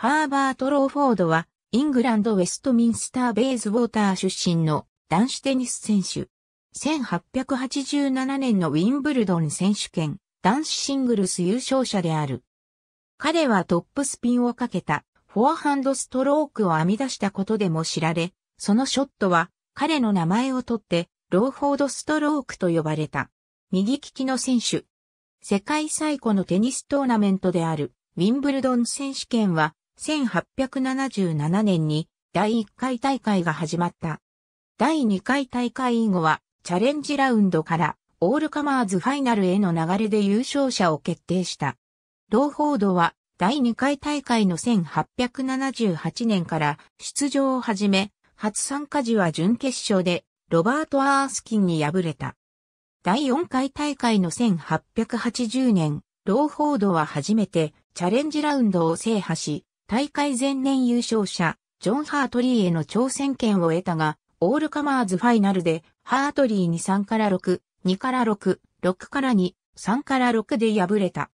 ハーバート・ローフォードは、イングランド・ウェストミンスター・ベイズ・ウォーター出身の男子テニス選手。1887年のウィンブルドン選手権男子シングルス優勝者である。彼はトップスピンをかけたフォアハンドストロークを編み出したことでも知られ、そのショットは彼の名前を取ってローフォードストロークと呼ばれた。右利きの選手。世界最古のテニストーナメントであるウィンブルドン選手権は1877年に第1回大会が始まった。第2回大会以後は、チャレンジラウンドから、オールカマーズファイナルへの流れで優勝者を決定した。ローフォードは、第2回大会の1878年から出場を始め、初参加時は準決勝で、ロバート・アースキンに敗れた。第4回大会の1880年、ローフォードは初めてチャレンジラウンドを制覇し、大会前年優勝者、ジョン・ハートリーへの挑戦権を得たが、オールカマーズファイナルで、ハートリーに3から6、2から6、6から2、3から6で敗れた。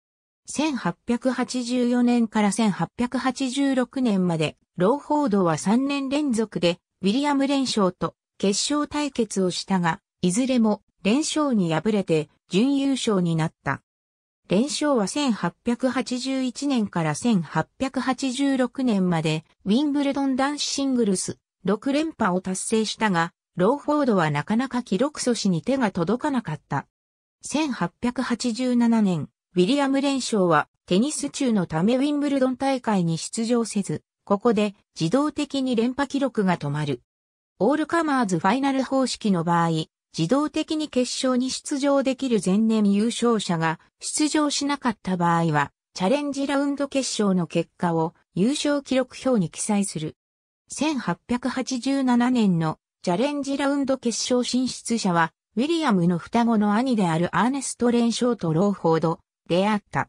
1884年から1886年まで、ローフォードは3年連続で、ウィリアム連勝と決勝対決をしたが、いずれも連勝に敗れて準優勝になった。連勝は1881年から1886年まで、ウィンブルドン男子シングルス、6連覇を達成したが、ローフォードはなかなか記録阻止に手が届かなかった。1887年、ウィリアム連勝はテニス中のためウィンブルドン大会に出場せず、ここで自動的に連覇記録が止まる。オールカマーズファイナル方式の場合、自動的に決勝に出場できる前年優勝者が出場しなかった場合は、チャレンジラウンド決勝の結果を優勝記録表に記載する。1887年のチャレンジラウンド決勝進出者は、ウィリアムの双子の兄であるアーネスト・レンショーとローフォードであった。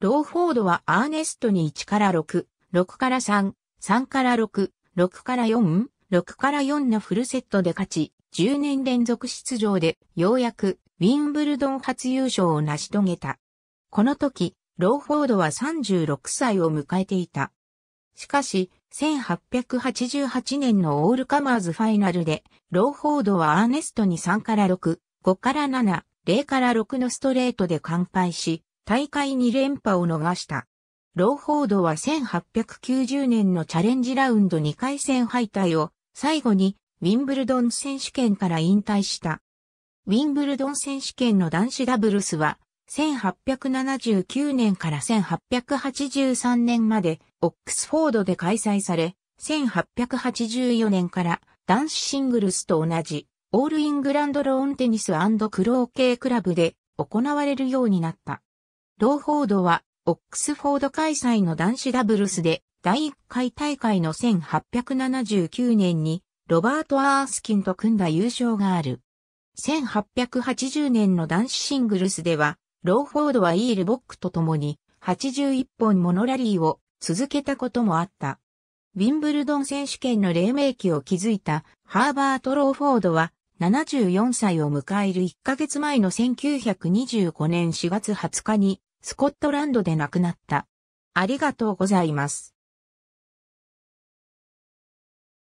ローフォードはアーネストに1から6、6から3、3から6、6から4、6から4のフルセットで勝ち、10年連続出場で、ようやくウィンブルドン初優勝を成し遂げた。この時、ローフォードは36歳を迎えていた。しかし、1888年のオールカマーズファイナルで、ローフォードはアーネストに3から6、5から7、0から6のストレートで完敗し、大会2連覇を逃した。ローフォードは1890年のチャレンジラウンド2回戦敗退を最後にウィンブルドン選手権から引退した。ウィンブルドン選手権の男子ダブルスは、1879年から1883年までオックスフォードで開催され、1884年から男子シングルスと同じオールイングランドローンテニスクロー系クラブで行われるようになった。ローフォードはオックスフォード開催の男子ダブルスで第1回大会の1879年にロバート・アースキンと組んだ優勝がある。1880年の男子シングルスでは、ローフォードはイールボックと共に81本モノラリーを続けたこともあった。ウィンブルドン選手権の黎明期を築いたハーバート・ローフォードは74歳を迎える1ヶ月前の1925年4月20日にスコットランドで亡くなった。ありがとうございます。